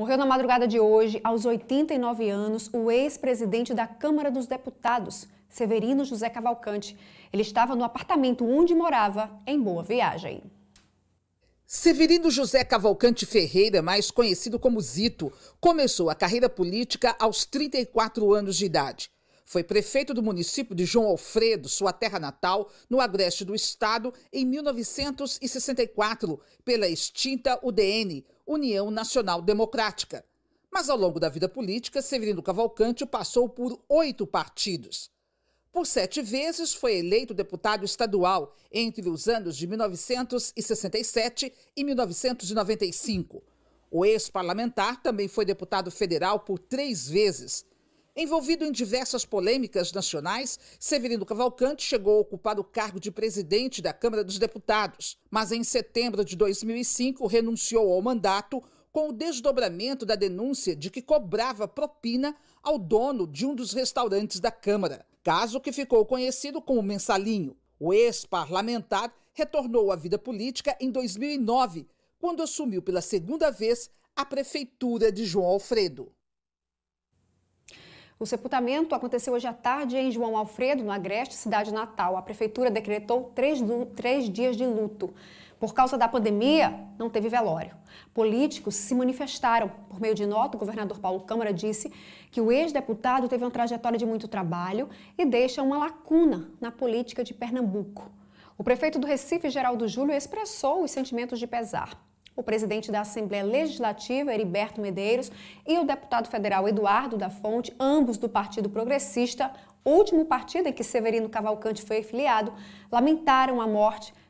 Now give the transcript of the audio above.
Morreu na madrugada de hoje, aos 89 anos, o ex-presidente da Câmara dos Deputados, Severino José Cavalcante. Ele estava no apartamento onde morava, em Boa Viagem. Severino José Cavalcante Ferreira, mais conhecido como Zito, começou a carreira política aos 34 anos de idade. Foi prefeito do município de João Alfredo, sua terra natal, no agreste do estado, em 1964, pela extinta UDN, União Nacional Democrática. Mas ao longo da vida política, Severino Cavalcante passou por oito partidos. Por sete vezes foi eleito deputado estadual entre os anos de 1967 e 1995. O ex-parlamentar também foi deputado federal por três vezes Envolvido em diversas polêmicas nacionais, Severino Cavalcante chegou a ocupar o cargo de presidente da Câmara dos Deputados, mas em setembro de 2005 renunciou ao mandato com o desdobramento da denúncia de que cobrava propina ao dono de um dos restaurantes da Câmara, caso que ficou conhecido como mensalinho. O ex-parlamentar retornou à vida política em 2009, quando assumiu pela segunda vez a prefeitura de João Alfredo. O sepultamento aconteceu hoje à tarde em João Alfredo, no Agreste, cidade natal. A prefeitura decretou três, três dias de luto. Por causa da pandemia, não teve velório. Políticos se manifestaram. Por meio de nota, o governador Paulo Câmara disse que o ex-deputado teve uma trajetória de muito trabalho e deixa uma lacuna na política de Pernambuco. O prefeito do Recife, Geraldo Júlio, expressou os sentimentos de pesar o presidente da Assembleia Legislativa, Heriberto Medeiros, e o deputado federal Eduardo da Fonte, ambos do Partido Progressista, último partido em que Severino Cavalcante foi filiado, lamentaram a morte